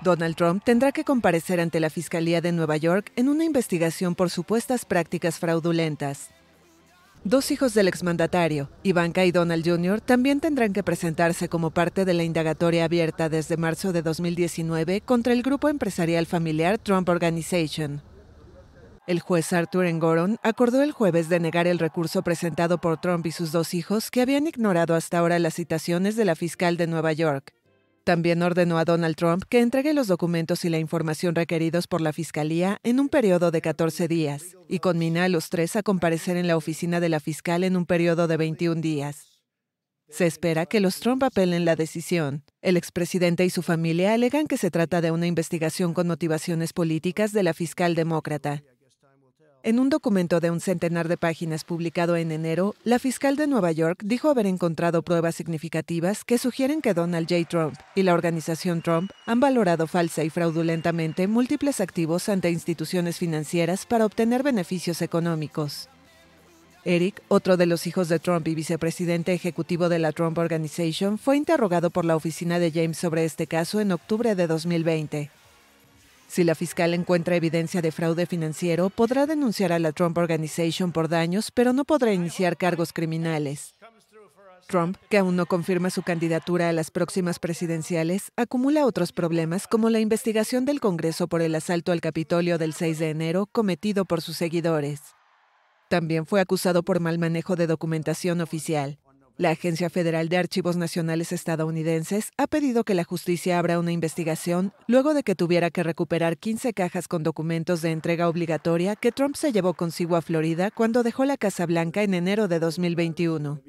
Donald Trump tendrá que comparecer ante la Fiscalía de Nueva York en una investigación por supuestas prácticas fraudulentas. Dos hijos del exmandatario, Ivanka y Donald Jr., también tendrán que presentarse como parte de la indagatoria abierta desde marzo de 2019 contra el grupo empresarial familiar Trump Organization. El juez Arthur Engoron acordó el jueves denegar el recurso presentado por Trump y sus dos hijos que habían ignorado hasta ahora las citaciones de la fiscal de Nueva York. También ordenó a Donald Trump que entregue los documentos y la información requeridos por la Fiscalía en un periodo de 14 días y conmina a los tres a comparecer en la oficina de la fiscal en un periodo de 21 días. Se espera que los Trump apelen la decisión. El expresidente y su familia alegan que se trata de una investigación con motivaciones políticas de la fiscal demócrata, en un documento de un centenar de páginas publicado en enero, la fiscal de Nueva York dijo haber encontrado pruebas significativas que sugieren que Donald J. Trump y la organización Trump han valorado falsa y fraudulentamente múltiples activos ante instituciones financieras para obtener beneficios económicos. Eric, otro de los hijos de Trump y vicepresidente ejecutivo de la Trump Organization, fue interrogado por la oficina de James sobre este caso en octubre de 2020. Si la fiscal encuentra evidencia de fraude financiero, podrá denunciar a la Trump Organization por daños, pero no podrá iniciar cargos criminales. Trump, que aún no confirma su candidatura a las próximas presidenciales, acumula otros problemas como la investigación del Congreso por el asalto al Capitolio del 6 de enero cometido por sus seguidores. También fue acusado por mal manejo de documentación oficial. La Agencia Federal de Archivos Nacionales estadounidenses ha pedido que la justicia abra una investigación luego de que tuviera que recuperar 15 cajas con documentos de entrega obligatoria que Trump se llevó consigo a Florida cuando dejó la Casa Blanca en enero de 2021.